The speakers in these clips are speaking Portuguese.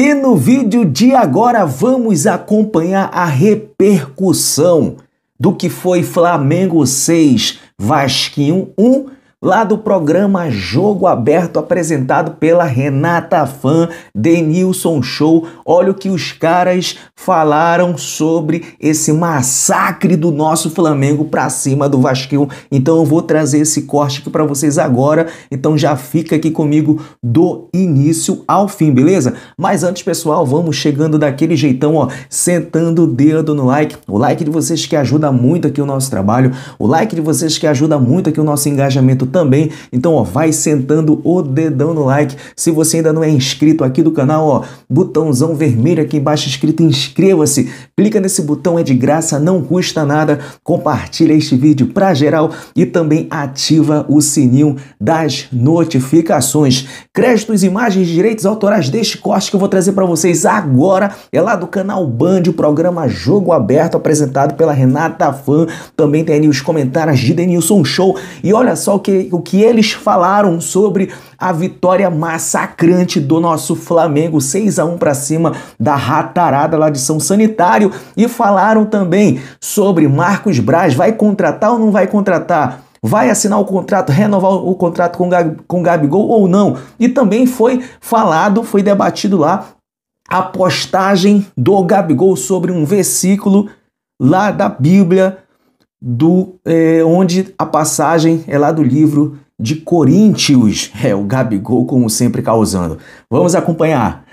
E no vídeo de agora vamos acompanhar a repercussão do que foi Flamengo 6, Vasquinho 1 lá do programa Jogo Aberto apresentado pela Renata Fan, Denilson Show. Olha o que os caras falaram sobre esse massacre do nosso Flamengo para cima do Vasquinho. Então eu vou trazer esse corte aqui para vocês agora. Então já fica aqui comigo do início ao fim, beleza? Mas antes, pessoal, vamos chegando daquele jeitão, ó, sentando o dedo no like. O like de vocês que ajuda muito aqui o nosso trabalho, o like de vocês que ajuda muito aqui o nosso engajamento também. Então, ó, vai sentando o dedão no like. Se você ainda não é inscrito aqui do canal, ó, botãozão vermelho aqui embaixo escrito inscreva-se. Clica nesse botão, é de graça, não custa nada. Compartilha este vídeo para geral e também ativa o sininho das notificações. Créditos, imagens, direitos autorais deste corte que eu vou trazer para vocês agora é lá do canal Band, o programa Jogo Aberto apresentado pela Renata Fan. Também tem ali os comentários de Denilson Show. E olha só o que o que eles falaram sobre a vitória massacrante do nosso Flamengo, 6 a 1 para cima da ratarada lá de São Sanitário, e falaram também sobre Marcos Braz, vai contratar ou não vai contratar? vai assinar o contrato, renovar o contrato com, Gab, com Gabigol ou não. E também foi falado, foi debatido lá a postagem do Gabigol sobre um versículo lá da Bíblia do é, onde a passagem é lá do livro de Coríntios. É, o Gabigol, como sempre, causando. Vamos acompanhar.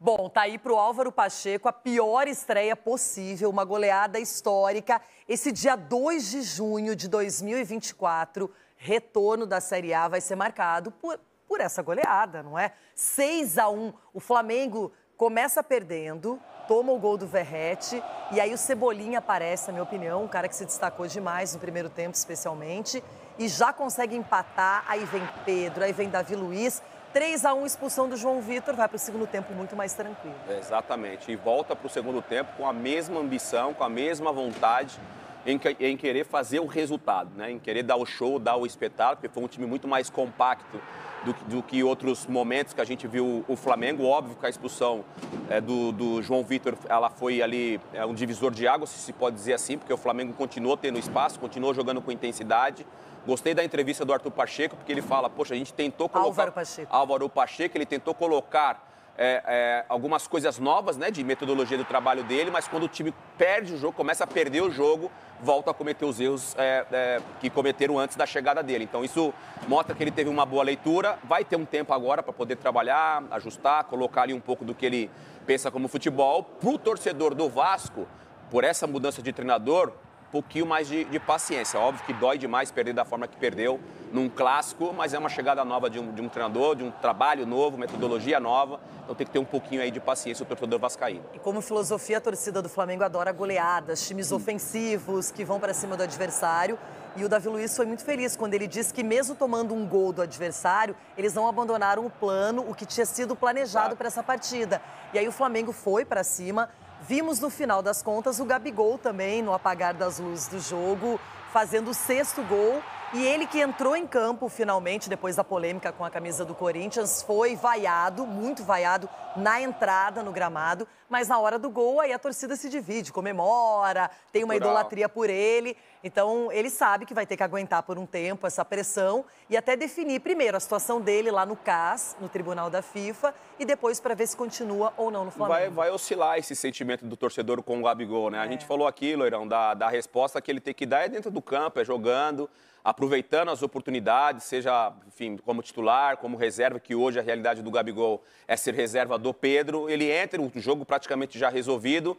Bom, tá aí pro Álvaro Pacheco a pior estreia possível, uma goleada histórica. Esse dia 2 de junho de 2024, retorno da Série A vai ser marcado por, por essa goleada, não é? 6 a 1. O Flamengo começa perdendo, toma o gol do Verrete e aí o Cebolinha aparece, na minha opinião, um cara que se destacou demais no primeiro tempo, especialmente, e já consegue empatar. Aí vem Pedro, aí vem Davi Luiz. 3 a 1 expulsão do João Vitor, vai para o segundo tempo muito mais tranquilo. É, exatamente. E volta para o segundo tempo com a mesma ambição, com a mesma vontade em, em, querer fazer o resultado, né? em querer dar o show, dar o espetáculo, porque foi um time muito mais compacto do, do que outros momentos que a gente viu o Flamengo. Óbvio que a expulsão é, do, do, João Vitor ela foi ali é, um divisor de águas, se se pode dizer assim, porque o Flamengo continuou tendo espaço, continuou jogando com intensidade. Gostei da entrevista do Arthur Pacheco, porque ele fala, poxa, a gente tentou colocar... Álvaro Pacheco. Álvaro Pacheco, ele tentou colocar é, é, algumas coisas novas né, de metodologia do trabalho dele, mas quando o time perde o jogo, começa a perder o jogo, volta a cometer os erros é, é que cometeram antes da chegada dele. Então isso mostra que ele teve uma boa leitura, vai ter um tempo agora para poder trabalhar, ajustar, colocar ali um pouco do que ele pensa como futebol. Para o torcedor do Vasco, por essa mudança de treinador, pouquinho mais de, de, paciência. Óbvio que dói demais perder da forma que perdeu num clássico, mas é uma chegada nova de um, de um treinador, de um trabalho novo, metodologia nova. Então tem que ter um pouquinho aí de paciência o torcedor vascaíno. E como filosofia, a torcida do Flamengo adora goleadas, times ofensivos que vão para cima do adversário. E o Davi Luiz foi muito feliz quando ele disse que, mesmo tomando um gol do adversário, eles não abandonaram o plano, o que tinha sido planejado claro. para essa partida. E aí o Flamengo foi para cima, Vimos no final das contas o Gabigol também, no apagar das luzes do jogo, fazendo o sexto gol e ele que entrou em campo finalmente depois da polêmica com a camisa do Corinthians foi vaiado, muito vaiado na entrada no gramado, mas na hora do gol aí a torcida se divide, comemora, tem uma idolatria por ele. Então ele sabe que vai ter que aguentar por um tempo essa pressão e até definir primeiro a situação dele lá no CAS, no Tribunal da FIFA, e depois para ver se continua ou não no Flamengo. Vai, vai, oscilar esse sentimento do torcedor com o Gabigol, né? É. A gente é. falou aqui, Loirão, da, da resposta que ele tem que dar é dentro do campo, é jogando aproveitando as oportunidades, seja enfim, como titular, como reserva, que hoje a realidade do Gabigol é ser reserva do Pedro. Ele entra, o jogo praticamente já resolvido.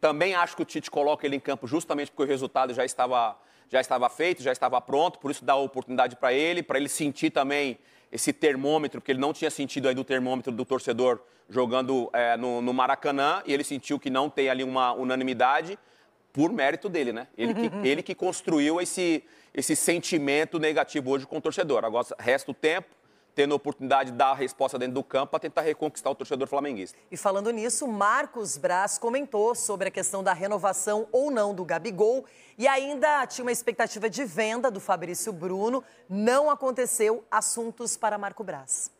Também acho que o Tite coloca ele em campo justamente porque o resultado já estava, já estava feito, já estava pronto, por isso dá a oportunidade para ele, para ele sentir também esse termômetro, porque ele não tinha sentido ainda o termômetro do torcedor jogando é, no, no Maracanã, e ele sentiu que não tem ali uma unanimidade por mérito dele, né? Ele que, uhum. ele que construiu esse, esse sentimento negativo hoje com o torcedor. Agora, resta o tempo, tendo a oportunidade de dar a resposta dentro do campo para tentar reconquistar o torcedor flamenguista. E falando nisso, Marcos Braz comentou sobre a questão da renovação ou não do Gabigol e ainda tinha uma expectativa de venda do Fabrício Bruno. Não aconteceu assuntos para Marco Braz.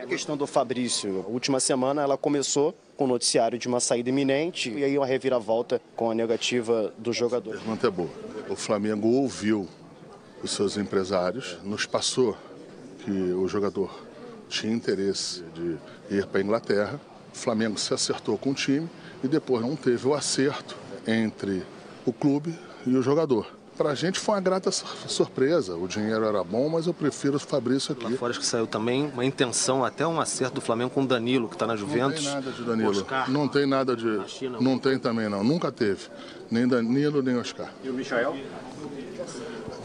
A questão do Fabrício, a última semana ela começou com o noticiário de uma saída iminente e aí uma reviravolta com a negativa do jogador. A pergunta é boa. O Flamengo ouviu os seus empresários, nos passou que o jogador tinha interesse de ir para a Inglaterra. O Flamengo se acertou com o time e depois não teve o acerto entre o clube e o jogador. Para a gente foi uma grata surpresa. O dinheiro era bom, mas eu prefiro o Fabrício aqui. Lá fora acho que saiu também uma intenção, até um acerto do Flamengo com o Danilo, que está na Juventus. Não tem nada de Danilo. Oscar, não tem nada de. China, não tem também, não. Nunca teve. Nem Danilo, nem Oscar. E o Michael?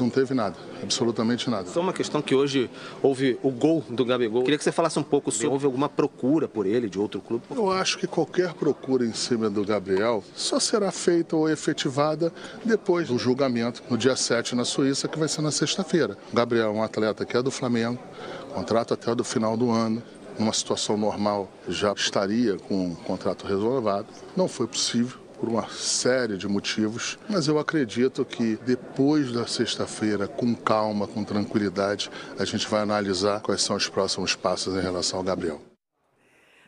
Não teve nada, absolutamente nada. Só uma questão que hoje houve o gol do Gabigol. Queria que você falasse um pouco sobre houve alguma procura por ele de outro clube. Eu acho que qualquer procura em cima do Gabriel só será feita ou efetivada depois do julgamento no dia 7 na Suíça, que vai ser na sexta-feira. O Gabriel é um atleta que é do Flamengo, contrato até o final do ano numa situação normal, já estaria com o contrato resolvido. Não foi possível por uma série de motivos, mas eu acredito que depois da sexta-feira, com calma, com tranquilidade, a gente vai analisar quais são os próximos passos em relação ao Gabriel.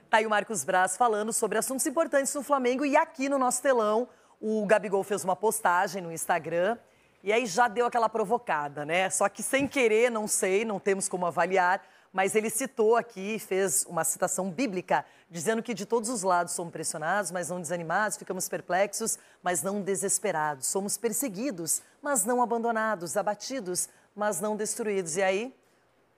Tá aí o Marcos Braz falando sobre assuntos importantes no Flamengo e aqui no nosso telão, o Gabigol fez uma postagem no Instagram e aí já deu aquela provocada, né? Só que sem querer, não sei, não temos como avaliar, mas ele citou aqui, fez uma citação bíblica, dizendo que de todos os lados somos pressionados, mas não desanimados, ficamos perplexos, mas não desesperados, somos perseguidos, mas não abandonados, abatidos, mas não destruídos. E aí,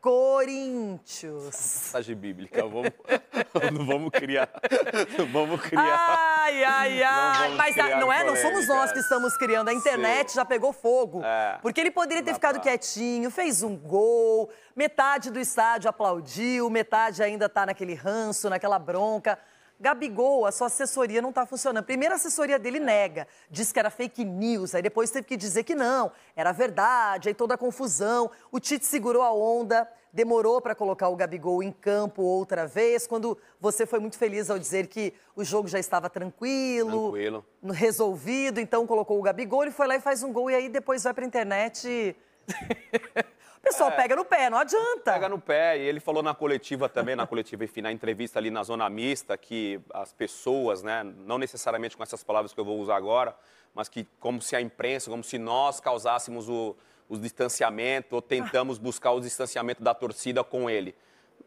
Coríntios. Passagem bíblica, vamos, não vamos criar, vamos criar. Ah, Ai, ai, ai. Mas a, ah, não é? Não somos nós que estamos criando. A internet Sim. já pegou fogo. É. Porque ele poderia ter ficado quietinho, fez um gol, metade do estádio aplaudiu, metade ainda tá naquele ranço, naquela bronca. Gabigol, a sua assessoria não está funcionando. Primeiro a assessoria dele é. nega, diz que era fake news, aí depois teve que dizer que não, era verdade, aí toda a confusão. O Tite segurou a onda, demorou para colocar o Gabigol em campo outra vez, quando você foi muito feliz ao dizer que o jogo já estava tranquilo, tranquilo. resolvido, então colocou o Gabigol, e foi lá e faz um gol e aí depois vai para internet. E... o pessoal é, pega no pé, não adianta. Pega no pé, e ele falou na coletiva também, na coletiva, enfim, na entrevista ali na zona mista, que as pessoas, né, não necessariamente com essas palavras que eu vou usar agora, mas que como se a imprensa, como se nós causássemos o, os distanciamentos ou tentamos buscar o distanciamento da torcida com ele.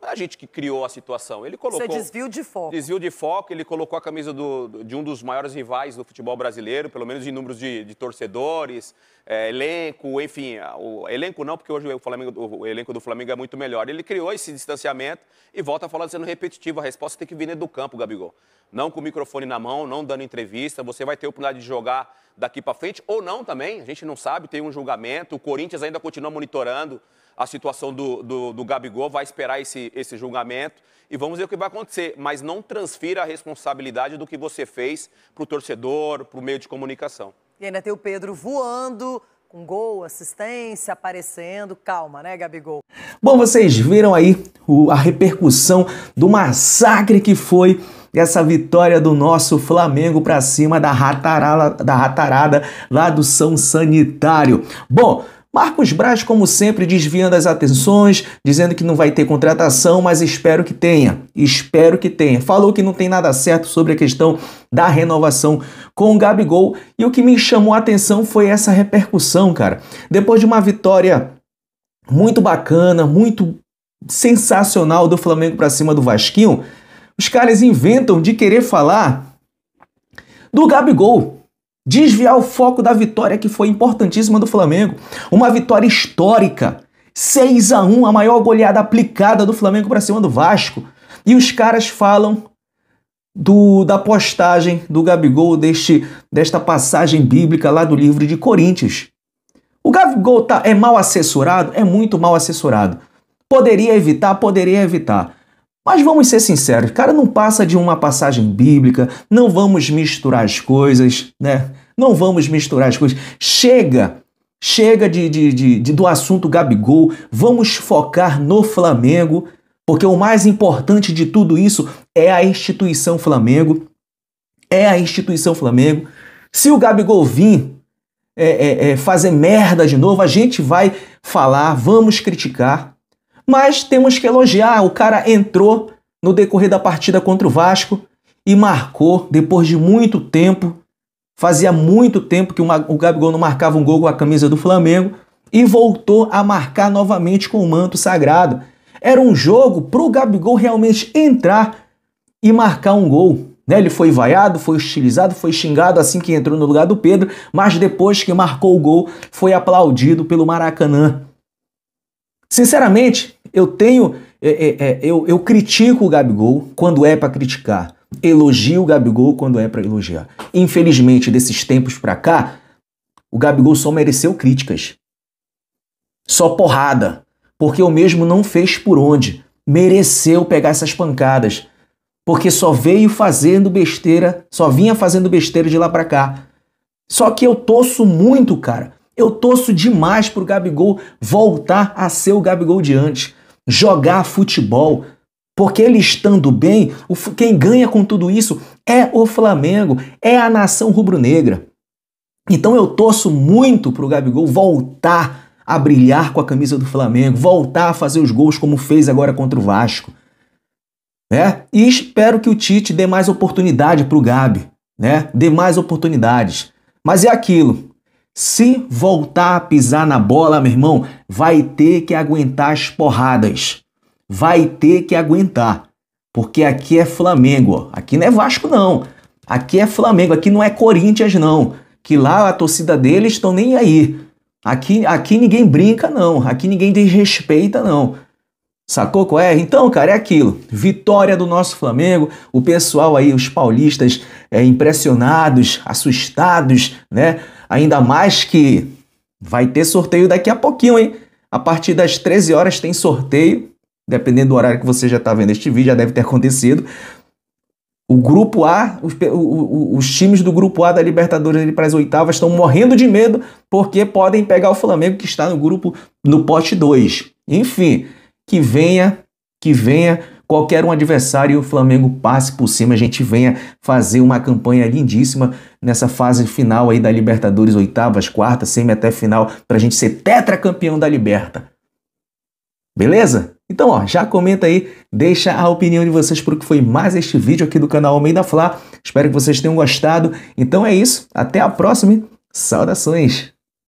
Não é a gente que criou a situação. Ele é colocou. Você desvio de foco. Desvio de foco, ele colocou a camisa do, de um dos maiores rivais do futebol brasileiro, pelo menos em números de, de torcedores, é, elenco, enfim. O, elenco não, porque hoje o, Flamengo, o elenco do Flamengo é muito melhor. Ele criou esse distanciamento e volta a falar sendo repetitivo. A resposta tem que vir dentro do campo, Gabigol. Não com o microfone na mão, não dando entrevista. Você vai ter a oportunidade de jogar daqui para frente ou não também. A gente não sabe, tem um julgamento. O Corinthians ainda continua monitorando a situação do, do, do Gabigol, vai esperar esse, esse julgamento e vamos ver o que vai acontecer. Mas não transfira a responsabilidade do que você fez para o torcedor, para o meio de comunicação. E ainda tem o Pedro voando com gol, assistência, aparecendo. Calma, né, Gabigol? Bom, vocês viram aí a repercussão do massacre que foi essa vitória do nosso Flamengo para cima da ratarada, da ratarada lá do São Sanitário. Bom, Marcos Braz, como sempre, desviando as atenções, dizendo que não vai ter contratação, mas espero que tenha. Espero que tenha. Falou que não tem nada certo sobre a questão da renovação com o Gabigol. E o que me chamou a atenção foi essa repercussão, cara. Depois de uma vitória muito bacana, muito sensacional do Flamengo para cima do Vasquinho, os caras inventam de querer falar do Gabigol desviar o foco da vitória que foi importantíssima do Flamengo. Uma vitória histórica. 6 a 1 a maior goleada aplicada do Flamengo para cima do Vasco. E os caras falam do, da postagem do Gabigol, deste, desta passagem bíblica lá do livro de Coríntios. O Gabigol tá, é mal assessorado? É muito mal assessorado. Poderia evitar, poderia evitar. Mas vamos ser sinceros, cara, não passa de uma passagem bíblica, não vamos misturar as coisas, né? Não vamos misturar as coisas. Chega! Chega de, de, de, de do assunto Gabigol. Vamos focar no Flamengo, porque o mais importante de tudo isso é a instituição Flamengo. É a instituição Flamengo. Se o Gabigol vir é, é, é, fazer merda de novo, a gente vai falar, vamos criticar, mas temos que elogiar. O cara entrou no decorrer da partida contra o Vasco e marcou depois de muito tempo Fazia muito tempo que o Gabigol não marcava um gol com a camisa do Flamengo e voltou a marcar novamente com o manto sagrado. Era um jogo para o Gabigol realmente entrar e marcar um gol. Né? Ele foi vaiado, foi hostilizado, foi xingado assim que entrou no lugar do Pedro, mas depois que marcou o gol, foi aplaudido pelo Maracanã. Sinceramente, eu tenho. É, é, é, eu, eu critico o Gabigol quando é para criticar. Elogio o Gabigol quando é para elogiar. Infelizmente, desses tempos para cá, o Gabigol só mereceu críticas. Só porrada. Porque o mesmo não fez por onde. Mereceu pegar essas pancadas. Porque só veio fazendo besteira, só vinha fazendo besteira de lá para cá. Só que eu torço muito, cara. Eu torço demais pro Gabigol voltar a ser o Gabigol de antes. Jogar futebol, porque ele estando bem, quem ganha com tudo isso é o Flamengo, é a nação rubro-negra. Então eu torço muito para o Gabigol voltar a brilhar com a camisa do Flamengo, voltar a fazer os gols como fez agora contra o Vasco. Né? E espero que o Tite dê mais oportunidade para o Gabi, né? dê mais oportunidades. Mas é aquilo, se voltar a pisar na bola, meu irmão, vai ter que aguentar as porradas vai ter que aguentar. Porque aqui é Flamengo, aqui não é Vasco não. Aqui é Flamengo, aqui não é Corinthians não, que lá a torcida deles estão nem aí. Aqui, aqui ninguém brinca não, aqui ninguém desrespeita não. Sacou qual é? Então, cara, é aquilo. Vitória do nosso Flamengo. O pessoal aí, os paulistas, é, impressionados, assustados, né? Ainda mais que vai ter sorteio daqui a pouquinho, hein? A partir das 13 horas tem sorteio dependendo do horário que você já está vendo este vídeo, já deve ter acontecido. O grupo A, os, os, os times do grupo A da Libertadores ali para as oitavas estão morrendo de medo porque podem pegar o Flamengo que está no grupo no pote 2. Enfim, que venha, que venha qualquer um adversário e o Flamengo passe por cima, a gente venha fazer uma campanha lindíssima nessa fase final aí da Libertadores, oitavas, quartas, semi até final, para a gente ser tetracampeão da Liberta. Beleza? Então, ó, já comenta aí, deixa a opinião de vocês para o que foi mais este vídeo aqui do canal Almeida Fla. Espero que vocês tenham gostado. Então é isso, até a próxima. Saudações!